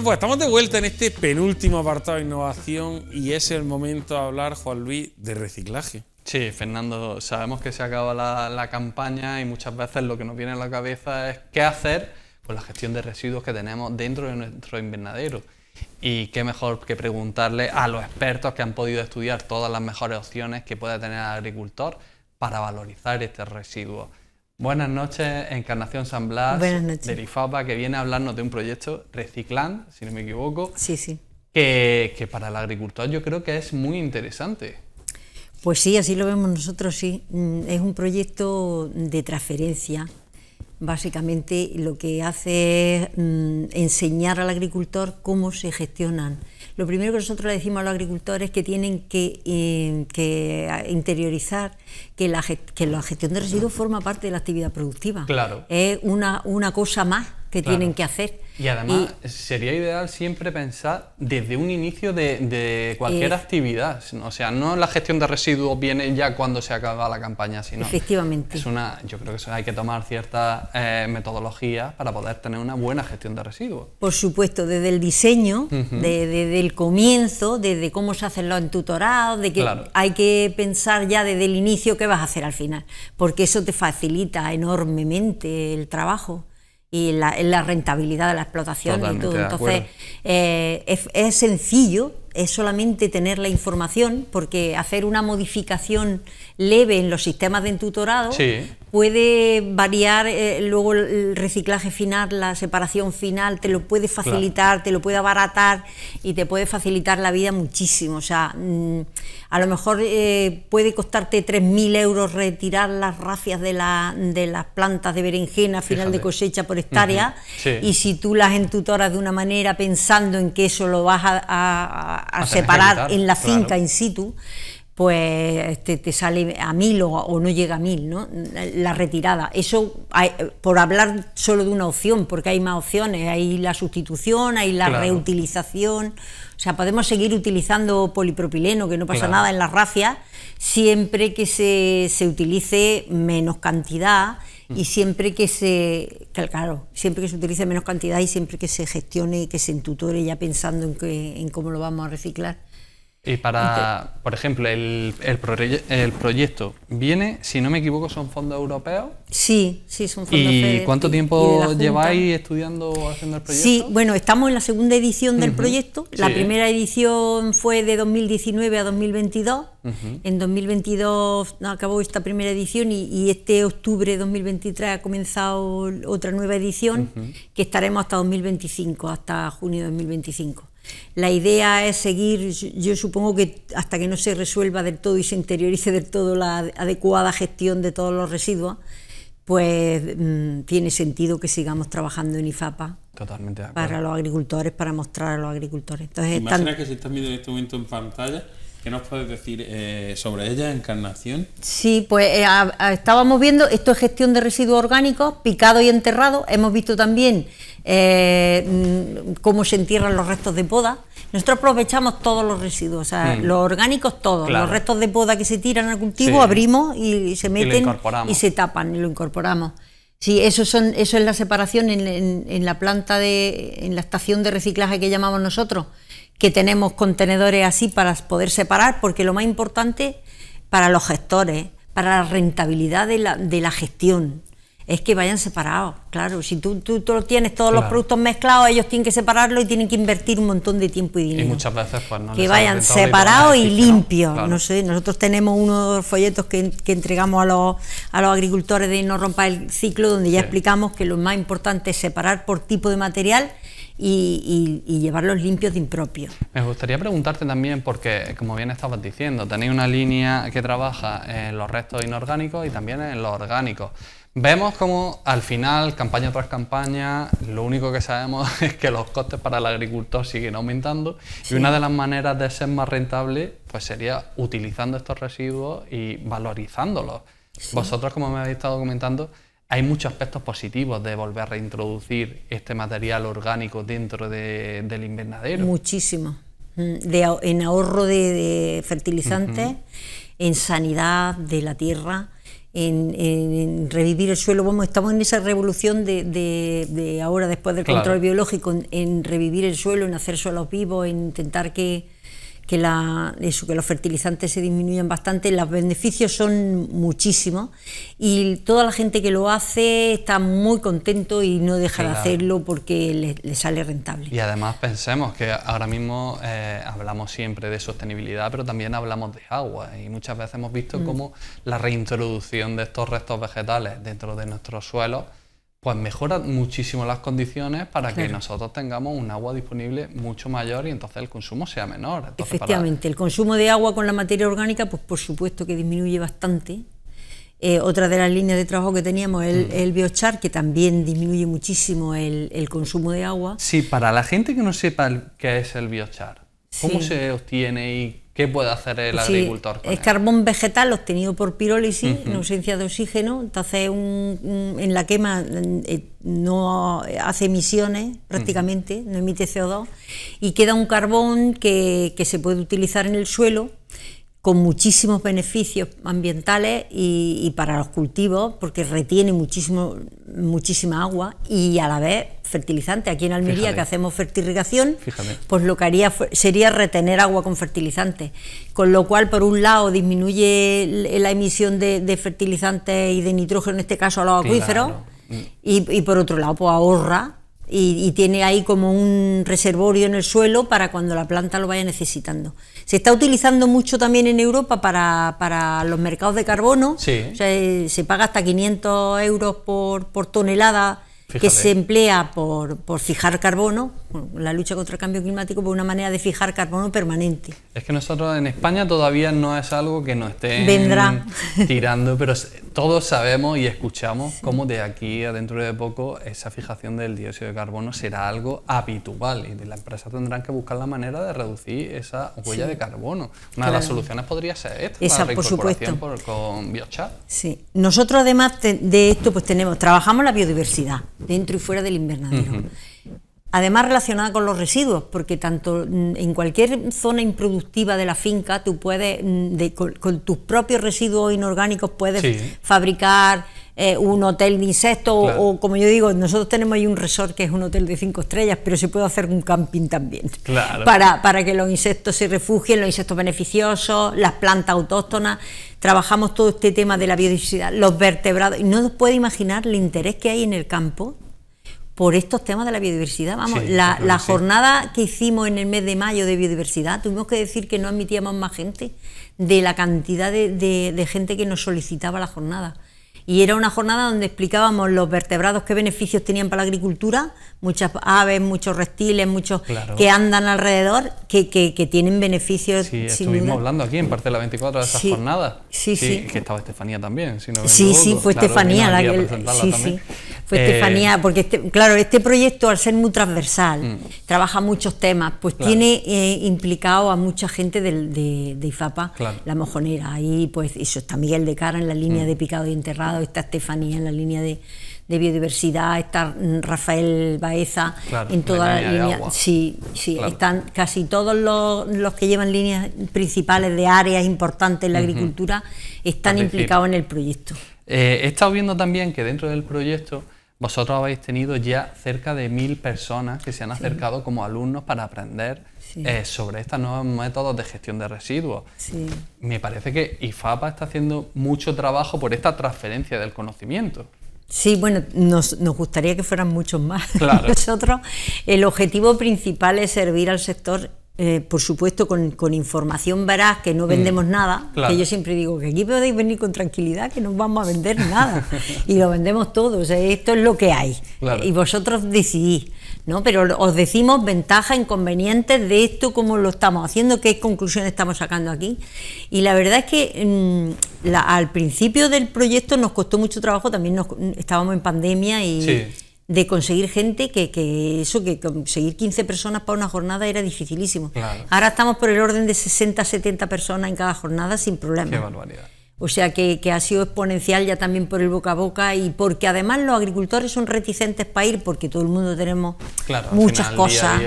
Bueno, pues estamos de vuelta en este penúltimo apartado de innovación y es el momento de hablar, Juan Luis, de reciclaje. Sí, Fernando, sabemos que se acaba la, campaña y muchas veces lo que nos viene a la cabeza es qué hacer con la gestión de residuos que tenemos dentro de nuestro invernadero. Y qué mejor que preguntarle a los expertos que han podido estudiar todas las mejores opciones que puede tener el agricultor para valorizar este residuo. Buenas noches, Encarnación San Blas, Buenas que viene a hablarnos de un proyecto Reciclan, si no me equivoco. Sí, sí. Que, que, para el agricultor yo creo que es muy interesante. Pues sí, así lo vemos nosotros, sí. Mm, es un proyecto de transferencia. Básicamente lo que hace es mm, enseñar al agricultor cómo se gestionan lo primero que nosotros le decimos a los agricultores es que tienen que, eh, interiorizar que la, gestión de residuos forma parte de la actividad productiva. Claro. Es una, una cosa más que tienen que hacer. Y además sería ideal siempre pensar desde un inicio de, cualquier actividad. O sea, no la gestión de residuos viene ya cuando se acaba la campaña, sino... Efectivamente. Es una, yo creo que hay que tomar ciertas eh, metodologías para poder tener una buena gestión de residuos. Por supuesto, desde el diseño, desde el comienzo, desde cómo se hacen los tutorado, de que hay que pensar ya desde el inicio qué vas a hacer al final, porque eso te facilita enormemente el trabajo y la, rentabilidad de la explotación. Y todo. Entonces, eh, es sencillo es solamente tener la información, porque hacer una modificación leve en los sistemas de entutorado puede variar eh, luego el reciclaje final, la separación final, te lo puede facilitar, te lo puede abaratar y te puede facilitar la vida muchísimo. O sea, mm, a lo mejor eh, puede costarte 3.000 euros retirar las racias de, la, de las plantas de berenjena final de cosecha por hectárea y si tú las entutoras de una manera pensando en que eso lo vas a a separar en la finca in situ, pues este, te, sale a mil o, no llega a mil, ¿no? La retirada. Eso, por hablar solo de una opción, porque hay más opciones, hay la sustitución, hay la reutilización, o sea, podemos seguir utilizando polipropileno, que no pasa nada en las rafias, siempre que se, se utilice menos cantidad Mm. y siempre que se, claro, siempre que se utilice menos cantidad y siempre que se gestione y que se entutore ya pensando en, en cómo lo vamos a reciclar, y para, por ejemplo, el, el, proyecto viene, si no me equivoco, son fondos europeos. Sí, sí, son fondos europeos. ¿Y cuánto tiempo lleváis estudiando, haciendo el proyecto? Sí, bueno, estamos en la segunda edición del proyecto. La primera edición fue de 2019 a 2022. En 2022 acabó esta primera edición y, este octubre de 2023 ha comenzado otra nueva edición que estaremos hasta 2025, hasta junio de 2025. La idea es seguir, yo supongo que hasta que no se resuelva del todo y se interiorice del todo la adecuada gestión de todos los residuos, pues mm, tiene sentido que sigamos trabajando en IFAPA. Para los agricultores, para mostrar a los agricultores. Entonces, Imagina que si estás viendo en este momento en pantalla ¿Qué nos puedes decir eh, sobre ella, Encarnación? Sí, pues eh, estábamos viendo, esto es gestión de residuos orgánicos, picado y enterrado. Hemos visto también eh, mm, cómo se entierran los restos de poda. Nosotros aprovechamos todos los residuos, o sea, mm. los orgánicos todos, los restos de poda que se tiran al cultivo, abrimos y, se meten y, se tapan y lo incorporamos. Sí, eso, es la separación en, en la planta de, en la estación de reciclaje que llamamos nosotros que tenemos contenedores así para poder separar, porque lo más importante para los gestores, para la rentabilidad de la, de la gestión, es que vayan separados. Claro, si tú, tú, tienes todos los productos mezclados, ellos tienen que separarlo y tienen que invertir un montón de tiempo y dinero. muchas veces, pues no. Que vayan separados y, limpios. ¿no? sé, nosotros tenemos unos folletos que, entregamos a los, a los agricultores de No Rompa el Ciclo, donde ya explicamos que lo más importante es separar por tipo de material y, llevarlos limpios de impropio. Me gustaría preguntarte también, porque como bien estabas diciendo, tenéis una línea que trabaja en los restos inorgánicos y también en los orgánicos. Vemos como al final, campaña tras campaña, lo único que sabemos es que los costes para el agricultor siguen aumentando y una de las maneras de ser más rentable pues sería utilizando estos residuos y valorizándolos. Vosotros, como me habéis estado comentando, hay muchos aspectos positivos de volver a reintroducir este material orgánico dentro de, del invernadero. Muchísimo. Mm, en ahorro de, fertilizantes, en sanidad de la tierra, en, revivir el suelo. Vamos, estamos en esa revolución de, ahora, después del control biológico, en, en, revivir el suelo, en hacer suelos vivos, en intentar que, que, eso, que los fertilizantes se disminuyen bastante, los beneficios son muchísimos y toda la gente que lo hace está muy contento y no deja de hacerlo porque le, sale rentable. Y además pensemos que ahora mismo eh, hablamos siempre de sostenibilidad, pero también hablamos de agua y muchas veces hemos visto mm. cómo la reintroducción de estos restos vegetales dentro de nuestros suelos pues mejora muchísimo las condiciones para que nosotros tengamos un agua disponible mucho mayor y entonces el consumo sea menor. Efectivamente, el consumo de agua con la materia orgánica, pues por supuesto que disminuye bastante. Eh, otra de las líneas de trabajo que teníamos es mm. el, biochar, que también disminuye muchísimo el, consumo de agua. Sí, para la gente que no sepa qué es el biochar, ¿cómo se obtiene y ¿Qué puede hacer el agricultor? es carbón vegetal obtenido por pirólisis, en ausencia de oxígeno, entonces un, en la quema eh, no hace emisiones prácticamente, no emite CO2, y queda un carbón que, que se puede utilizar en el suelo con muchísimos beneficios ambientales y, para los cultivos, porque retiene muchísimo, muchísima agua y a la vez fertilizante. Aquí en Almería, que hacemos fertirrigación, pues lo que haría sería retener agua con fertilizante. Con lo cual, por un lado, disminuye la emisión de, fertilizantes y de nitrógeno, en este caso a los acuíferos, mm. y, por otro lado, pues ahorra y, tiene ahí como un reservorio en el suelo para cuando la planta lo vaya necesitando. Se está utilizando mucho también en Europa para, los mercados de carbono. Eh, se paga hasta 500 euros por, por tonelada que se emplea por, fijar carbono, la lucha contra el cambio climático, por una manera de fijar carbono permanente. Es que nosotros en España todavía no es algo que nos esté tirando, pero todos sabemos y escuchamos cómo de aquí a dentro de poco esa fijación del dióxido de carbono será algo habitual y las empresas tendrán que buscar la manera de reducir esa huella de carbono. Una de las soluciones podría ser esta, esa, la por supuesto. con biochar. Sí. Nosotros además de esto pues tenemos, trabajamos la biodiversidad dentro y fuera del invernadero. Además relacionada con los residuos, porque tanto mm, en cualquier zona improductiva de la finca tú puedes, mm, con, tus propios residuos inorgánicos puedes fabricar eh, un hotel de insectos o, como yo digo, nosotros tenemos ahí un resort que es un hotel de cinco estrellas, pero se puede hacer un camping también. Claro. Para, para que los insectos se refugien, los insectos beneficiosos, las plantas autóctonas trabajamos todo este tema de la biodiversidad, los vertebrados, y no nos puede imaginar el interés que hay en el campo por estos temas de la biodiversidad. Vamos, la, la jornada que hicimos en el mes de mayo de biodiversidad, tuvimos que decir que no admitíamos más gente de la cantidad de gente que nos solicitaba la jornada. Y era una jornada donde explicábamos los vertebrados, qué beneficios tenían para la agricultura, muchas aves, muchos reptiles, muchos que andan alrededor, que, que, que tienen beneficios. Sí, estuvimos hablando aquí en parte de la 24 de esas jornadas. Sí, sí, Que estaba Estefanía también. sí, sí, fue Estefanía la que. Sí, sí. Fue Estefanía, porque este, claro, este proyecto al ser muy transversal, mm. trabaja muchos temas, pues tiene eh, implicado a mucha gente de, de, IFAPA, la mojonera. Ahí pues eso está Miguel de Cara en la línea mm. de picado de internet está Estefanía en la línea de, biodiversidad, está Rafael Baeza en toda la línea. Sí, sí están casi todos los, que llevan líneas principales de áreas importantes en la agricultura están implicados en el proyecto. Eh, he estado viendo también que dentro del proyecto vosotros habéis tenido ya cerca de mil personas que se han acercado como alumnos para aprender eh, sobre estos nuevos métodos de gestión de residuos. Sí. Me parece que IFAPA está haciendo mucho trabajo por esta transferencia del conocimiento. Sí, bueno, nos, gustaría que fueran muchos más. Nosotros, el objetivo principal es servir al sector eh, por supuesto, con, información veraz, que no mm. vendemos nada, que yo siempre digo que aquí podéis venir con tranquilidad, que no vamos a vender nada, y lo vendemos todo, o esto es lo que hay, y vosotros decidís, ¿no? Pero os decimos ventajas, inconvenientes de esto, cómo lo estamos haciendo, qué conclusiones estamos sacando aquí, y la verdad es que mm, al principio del proyecto nos costó mucho trabajo, también estábamos en pandemia y de conseguir gente que, que, eso, que conseguir 15 personas para una jornada era dificilísimo. Ahora estamos por el orden de 60, 70 personas en cada jornada sin problema. Qué barbaridad. O sea que, ha sido exponencial ya también por el boca a boca y porque además los agricultores son reticentes para ir porque todo el mundo tenemos muchas cosas.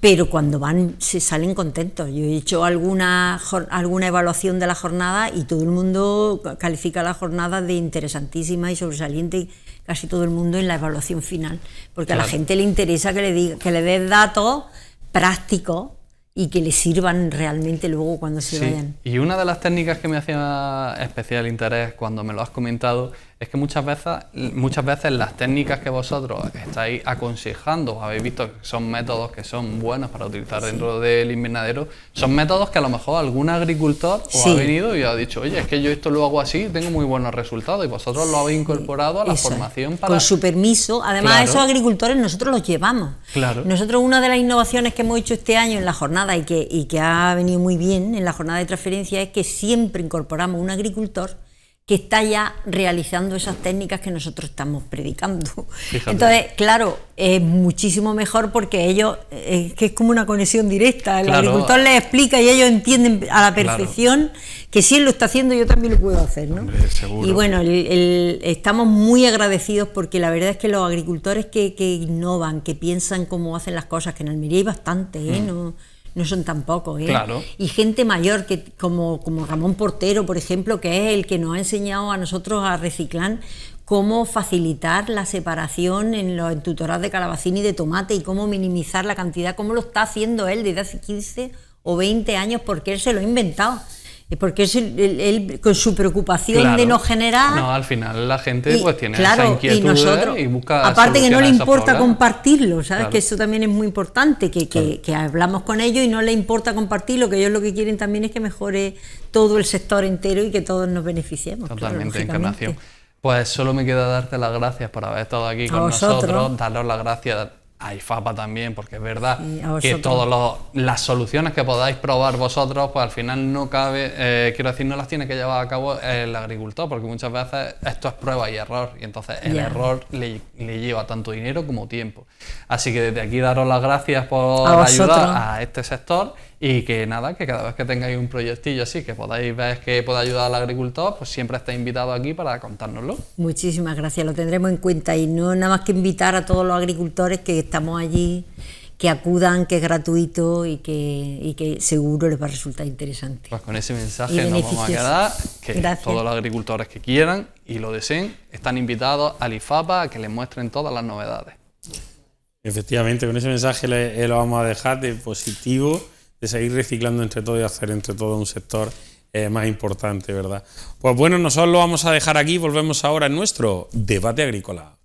pero cuando van se salen contentos. Yo he hecho alguna, alguna evaluación de la jornada y todo el mundo califica la jornada de interesantísima y sobresaliente casi todo el mundo en la evaluación final, porque a la gente le interesa que le diga, que le des datos prácticos y que le sirvan realmente luego cuando se vayan. Y una de las técnicas que me hacía especial interés cuando me lo has comentado es que muchas veces, muchas veces las técnicas que vosotros estáis aconsejando, habéis visto que son métodos que son buenos para utilizar dentro del invernadero, son métodos que a lo mejor algún agricultor os ha venido y ha dicho, oye, es que yo esto lo hago así, tengo muy buenos resultados, y vosotros lo habéis incorporado a la formación para... Con su permiso, además a esos agricultores nosotros los llevamos. Claro. Nosotros una de las innovaciones que hemos hecho este año en la jornada y que, y que ha venido muy bien en la jornada de transferencia es que siempre incorporamos un agricultor que está ya realizando esas técnicas que nosotros estamos predicando. Entonces, claro, es muchísimo mejor porque ellos, es que es como una conexión directa, el agricultor les explica y ellos entienden a la perfección que si él lo está haciendo, yo también lo puedo hacer. ¿no? y bueno, estamos muy agradecidos porque la verdad es que los agricultores que, innovan, que piensan cómo hacen las cosas, que en Almería hay bastante, ¿eh? Mm. No, no son tampoco, ¿eh? Y gente mayor que como, como Ramón Portero, por ejemplo, que es el que nos ha enseñado a nosotros a reciclar cómo facilitar la separación en los en de calabacín y de tomate y cómo minimizar la cantidad, cómo lo está haciendo él desde hace 15 o 20 años porque él se lo ha inventado. Porque es él, con su preocupación de no generar. No, al final la gente pues tiene esa inquietud y, ¿eh? nosotros, y busca. Aparte que no le importa compartirlo, ¿sabes? Que eso también es muy importante, que, que, que, hablamos con ellos y no le importa compartirlo, que ellos lo que quieren también es que mejore todo el sector entero y que todos nos beneficiemos. Totalmente, Encarnación. Pues solo me queda darte las gracias por haber estado aquí con nosotros, daros las gracias hay fapa también, porque es verdad que todas las soluciones que podáis probar vosotros, pues al final no cabe, eh, quiero decir, no las tiene que llevar a cabo el agricultor, porque muchas veces esto es prueba y error, y entonces el error le, lleva tanto dinero como tiempo. Así que desde aquí daros las gracias por ayudar a este sector y que nada, que cada vez que tengáis un proyectillo así que podáis ver que pueda ayudar al agricultor, pues siempre está invitado aquí para contárnoslo. Muchísimas gracias, lo tendremos en cuenta y no nada más que invitar a todos los agricultores que estamos allí, que acudan, que es gratuito y que, seguro les va a resultar interesante. Pues con ese mensaje nos vamos a quedar, que todos los agricultores que quieran y lo deseen están invitados al IFAPA a que les muestren todas las novedades. Efectivamente, con ese mensaje eh, lo vamos a dejar de positivo de seguir reciclando entre todo y hacer entre todo un sector eh, más importante, ¿verdad? Pues bueno, nosotros lo vamos a dejar aquí, volvemos ahora en nuestro debate agrícola.